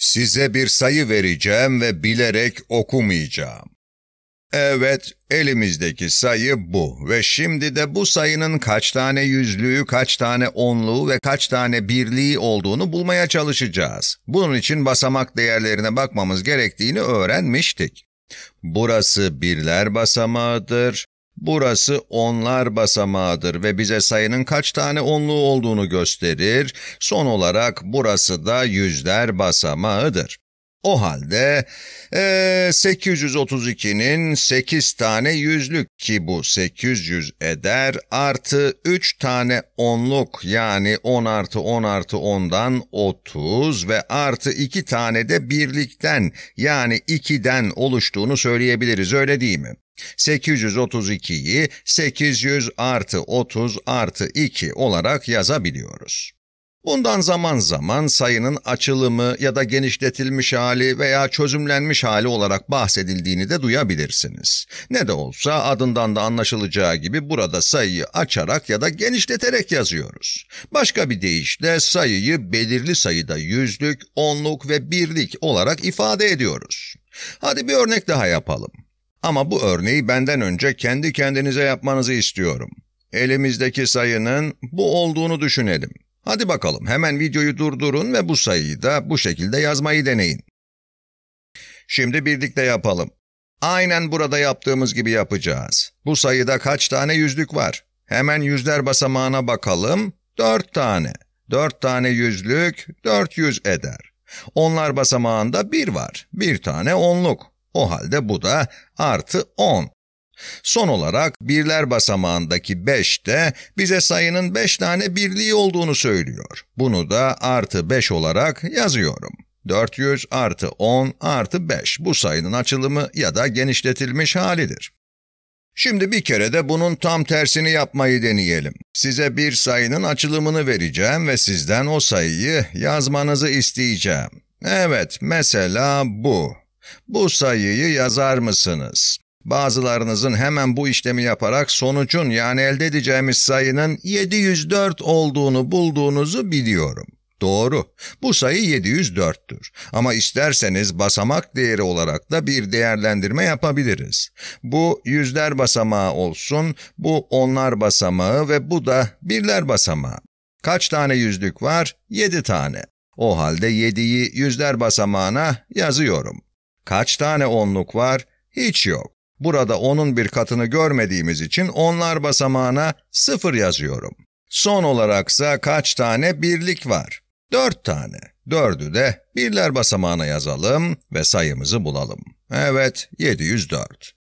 Size bir sayı vereceğim ve bilerek okumayacağım. Evet, elimizdeki sayı bu ve şimdi de bu sayının kaç tane yüzlüğü, kaç tane onluğu ve kaç tane birliği olduğunu bulmaya çalışacağız. Bunun için basamak değerlerine bakmamız gerektiğini öğrenmiştik. Burası birler basamağıdır, Burası onlar basamağıdır ve bize sayının kaç tane onluğu olduğunu gösterir. Son olarak burası da yüzler basamağıdır. O halde e, 832'nin 8 tane yüzlük ki bu 800 eder artı 3 tane onluk yani 10 artı 10 artı 10'dan 30 ve artı 2 tane de birlikten yani 2'den oluştuğunu söyleyebiliriz öyle değil mi? 832'yi 800 artı 30 artı 2 olarak yazabiliyoruz. Bundan zaman zaman sayının açılımı ya da genişletilmiş hali veya çözümlenmiş hali olarak bahsedildiğini de duyabilirsiniz. Ne de olsa adından da anlaşılacağı gibi burada sayıyı açarak ya da genişleterek yazıyoruz. Başka bir deyişle sayıyı belirli sayıda yüzlük, onluk ve birlik olarak ifade ediyoruz. Hadi bir örnek daha yapalım. Ama bu örneği benden önce kendi kendinize yapmanızı istiyorum. Elimizdeki sayının bu olduğunu düşünelim. Hadi bakalım hemen videoyu durdurun ve bu sayıyı da bu şekilde yazmayı deneyin. Şimdi birlikte yapalım. Aynen burada yaptığımız gibi yapacağız. Bu sayıda kaç tane yüzlük var? Hemen yüzler basamağına bakalım. 4 tane. 4 tane yüzlük 400 eder. Onlar basamağında 1 var. 1 tane onluk. O halde bu da artı 10. Son olarak birler basamağındaki 5 de bize sayının 5 tane birliği olduğunu söylüyor. Bunu da artı 5 olarak yazıyorum. 400 artı 10 artı 5 bu sayının açılımı ya da genişletilmiş halidir. Şimdi bir kere de bunun tam tersini yapmayı deneyelim. Size bir sayının açılımını vereceğim ve sizden o sayıyı yazmanızı isteyeceğim. Evet, mesela bu. Bu sayıyı yazar mısınız? Bazılarınızın hemen bu işlemi yaparak sonucun yani elde edeceğimiz sayının 704 olduğunu bulduğunuzu biliyorum. Doğru. Bu sayı 704'tür. Ama isterseniz basamak değeri olarak da bir değerlendirme yapabiliriz. Bu yüzler basamağı olsun, bu onlar basamağı ve bu da birler basamağı. Kaç tane yüzlük var? 7 tane. O halde 7'yi yüzler basamağına yazıyorum. Kaç tane onluk var? Hiç yok. Burada onun bir katını görmediğimiz için onlar basamağına sıfır yazıyorum. Son olaraksa kaç tane birlik var? Dört tane. Dördü de birler basamağına yazalım ve sayımızı bulalım. Evet, 704.